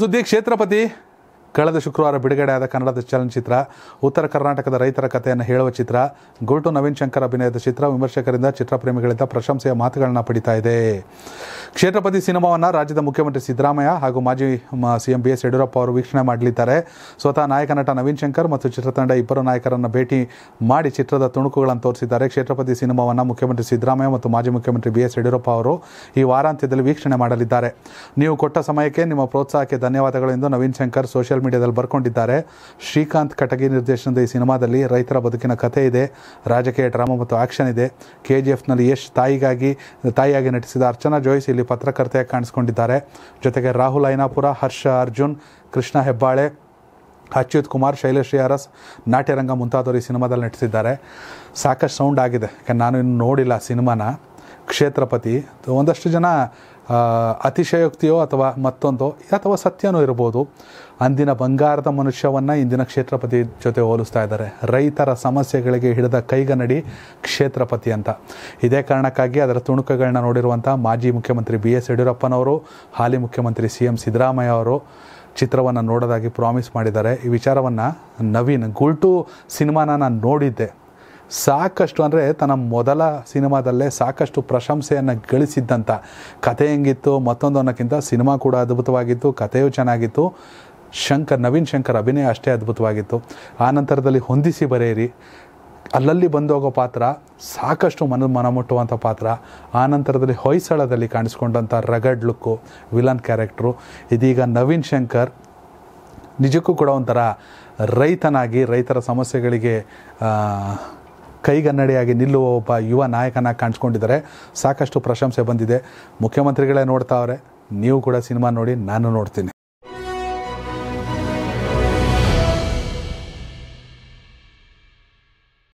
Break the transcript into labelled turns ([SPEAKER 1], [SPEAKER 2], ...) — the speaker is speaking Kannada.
[SPEAKER 1] ಸುದ್ದಿ ಕ್ಷೇತ್ರಪತಿ ಕಳೆದ ಶುಕ್ರವಾರ ಬಿಡುಗಡೆ ಆದ ಕನ್ನಡದ ಚಲನಚಿತ್ರ ಉತ್ತರ ಕರ್ನಾಟಕದ ರೈತರ ಕಥೆಯನ್ನು ಹೇಳುವ ಚಿತ್ರ ಗುಲ್ಟು ನವೀನ್ ಶಂಕರ್ ಅಭಿನಯದ ಚಿತ್ರ ವಿಮರ್ಶಕರಿಂದ ಚಿತ್ರಪ್ರೇಮಿಗಳಿಂದ ಪ್ರಶಂಸೆಯ ಮಾತುಗಳನ್ನು ಪಡಿತಾ ಇದೆ ಕ್ಷೇತ್ರಪತಿ ಸಿನಿಮಾವನ್ನು ರಾಜ್ಯದ ಮುಖ್ಯಮಂತ್ರಿ ಸಿದ್ದರಾಮಯ್ಯ ಹಾಗೂ ಮಾಜಿ ಸಿಎಂ ಬಿ ಎಸ್ ಯಡಿಯೂರಪ್ಪ ಅವರು ವೀಕ್ಷಣೆ ಮಾಡಲಿದ್ದಾರೆ ಸ್ವತಃ ನಾಯಕ ನಟ ನವೀನ್ ಶಂಕರ್ ಮತ್ತು ಚಿತ್ರತಂಡ ಇಬ್ಬರು ನಾಯಕರನ್ನು ಭೇಟಿ ಮಾಡಿ ಚಿತ್ರದ ತುಣುಕುಗಳನ್ನು ತೋರಿಸಿದ್ದಾರೆ ಕ್ಷೇತ್ರಪತಿ ಸಿನಿಮಾವನ್ನು ಮುಖ್ಯಮಂತ್ರಿ ಸಿದ್ದರಾಮಯ್ಯ ಮತ್ತು ಮಾಜಿ ಮುಖ್ಯಮಂತ್ರಿ ಬಿ ಎಸ್ ಯಡಿಯೂರಪ್ಪ ಅವರು ಈ ವಾರಾಂತ್ಯದಲ್ಲಿ ವೀಕ್ಷಣೆ ಮಾಡಲಿದ್ದಾರೆ ನೀವು ಕೊಟ್ಟ ಸಮಯಕ್ಕೆ ನಿಮ್ಮ ಪ್ರೋತ್ಸಾಹಕ್ಕೆ ಧನ್ಯವಾದಗಳು ಎಂದು ನವೀನ್ ಶಂಕರ್ ಸೋಷಿಯಲ್ ಮೀಡಿಯಾದಲ್ಲಿ ಬರ್ಕೊಂಡಿದ್ದಾರೆ ಶ್ರೀಕಾಂತ್ ಕಟಗಿ ನಿರ್ದೇಶನದ ಈ ಸಿನಿಮಾದಲ್ಲಿ ರೈತರ ಬದುಕಿನ ಕಥೆ ಇದೆ ರಾಜಕೀಯ ಡ್ರಾಮಾ ಮತ್ತು ಆಕ್ಷನ್ ಇದೆ ಕೆ ಜಿ ಎಫ್ನಲ್ಲಿ ಯಶ್ ತಾಯಿಗಾಗಿ ತಾಯಿಯಾಗಿ ನಟಿಸಿದ ಅರ್ಚನಾ ಜೋಯಿಸ್ ಇಲ್ಲಿ ಪತ್ರಕರ್ತೆಯಾಗಿ ಕಾಣಿಸ್ಕೊಂಡಿದ್ದಾರೆ ಜೊತೆಗೆ ರಾಹುಲ್ ಐನಾಪುರ ಹರ್ಷ ಅರ್ಜುನ್ ಕೃಷ್ಣ ಹೆಬ್ಬಾಳೆ ಅಚ್ಯುತ್ ಕುಮಾರ್ ಶೈಲಶ್ರೀ ಅರಸ್ ನಾಟ್ಯರಂಗ ಮುಂತಾದವರು ಈ ಸಿನಿಮಾದಲ್ಲಿ ನಟಿಸಿದ್ದಾರೆ ಸಾಕಷ್ಟು ಸೌಂಡ್ ಆಗಿದೆ ನಾನು ಇನ್ನು ನೋಡಿಲ್ಲ ಸಿನಿಮಾನ ಕ್ಷೇತ್ರಪತಿ ಒಂದಷ್ಟು ಜನ ಅತಿಶಯೋಕ್ತಿಯೋ ಅಥವಾ ಮತ್ತೊಂದೋ ಅಥವಾ ಸತ್ಯನೂ ಇರ್ಬೋದು ಅಂದಿನ ಬಂಗಾರದ ಮನುಷ್ಯವನ್ನು ಇಂದಿನ ಕ್ಷೇತ್ರಪತಿ ಜೊತೆ ಹೋಲಿಸ್ತಾ ಇದ್ದಾರೆ ರೈತರ ಸಮಸ್ಯೆಗಳಿಗೆ ಹಿಡಿದ ಕೈಗನ್ನಡಿ ಕ್ಷೇತ್ರಪತಿ ಅಂತ ಇದೇ ಕಾರಣಕ್ಕಾಗಿ ಅದರ ತುಣುಕುಗಳನ್ನ ನೋಡಿರುವಂಥ ಮಾಜಿ ಮುಖ್ಯಮಂತ್ರಿ ಬಿ ಎಸ್ ಯಡಿಯೂರಪ್ಪನವರು ಹಾಲಿ ಮುಖ್ಯಮಂತ್ರಿ ಸಿ ಎಂ ಸಿದ್ದರಾಮಯ್ಯ ಅವರು ಚಿತ್ರವನ್ನು ನೋಡೋದಾಗಿ ಪ್ರಾಮಿಸ್ ಮಾಡಿದ್ದಾರೆ ಈ ವಿಚಾರವನ್ನು ನವೀನ್ ಗುಲ್ಟು ಸಿನಿಮಾನ ನಾನು ನೋಡಿದ್ದೆ ಸಾಕಷ್ಟು ಅಂದರೆ ತನ್ನ ಮೊದಲ ಸಿನಿಮಾದಲ್ಲೇ ಸಾಕಷ್ಟು ಪ್ರಶಂಸೆಯನ್ನು ಗಳಿಸಿದ್ದಂಥ ಕತೆ ಹೆಂಗಿತ್ತು ಮತ್ತೊಂದು ಅನ್ನೋಕ್ಕಿಂತ ಸಿನಿಮಾ ಕೂಡ ಅದ್ಭುತವಾಗಿತ್ತು ಕಥೆಯೂ ಚೆನ್ನಾಗಿತ್ತು ಶಂಕರ್ ನವೀನ್ ಶಂಕರ್ ಅಭಿನಯ ಅಷ್ಟೇ ಅದ್ಭುತವಾಗಿತ್ತು ಆ ನಂತರದಲ್ಲಿ ಹೊಂದಿಸಿ ಬರೆಯಿರಿ ಅಲ್ಲಲ್ಲಿ ಬಂದೋಗೋ ಪಾತ್ರ ಸಾಕಷ್ಟು ಮನ ಮನಮುಟ್ಟುವಂಥ ಪಾತ್ರ ಆ ನಂತರದಲ್ಲಿ ಹೊಯ್ಸಳದಲ್ಲಿ ಕಾಣಿಸ್ಕೊಂಡಂಥ ರಗಡ್ ಲುಕ್ಕು ವಿಲನ್ ಕ್ಯಾರೆಕ್ಟ್ರು ಇದೀಗ ನವೀನ್ ಶಂಕರ್ ನಿಜಕ್ಕೂ ಕೂಡ ಒಂಥರ ರೈತನಾಗಿ ರೈತರ ಸಮಸ್ಯೆಗಳಿಗೆ ಕೈಗನ್ನಡಿಯಾಗಿ ನಿಲ್ಲುವ ಒಬ್ಬ ಯುವ ನಾಯಕನ ಕಾಣಿಸ್ಕೊಂಡಿದ್ದಾರೆ ಸಾಕಷ್ಟು ಪ್ರಶಂಸೆ ಬಂದಿದೆ ಮುಖ್ಯಮಂತ್ರಿಗಳೇ ನೋಡ್ತಾವ್ರೆ ನೀವು ಕೂಡ ಸಿನಿಮಾ ನೋಡಿ ನಾನು ನೋಡ್ತೀನಿ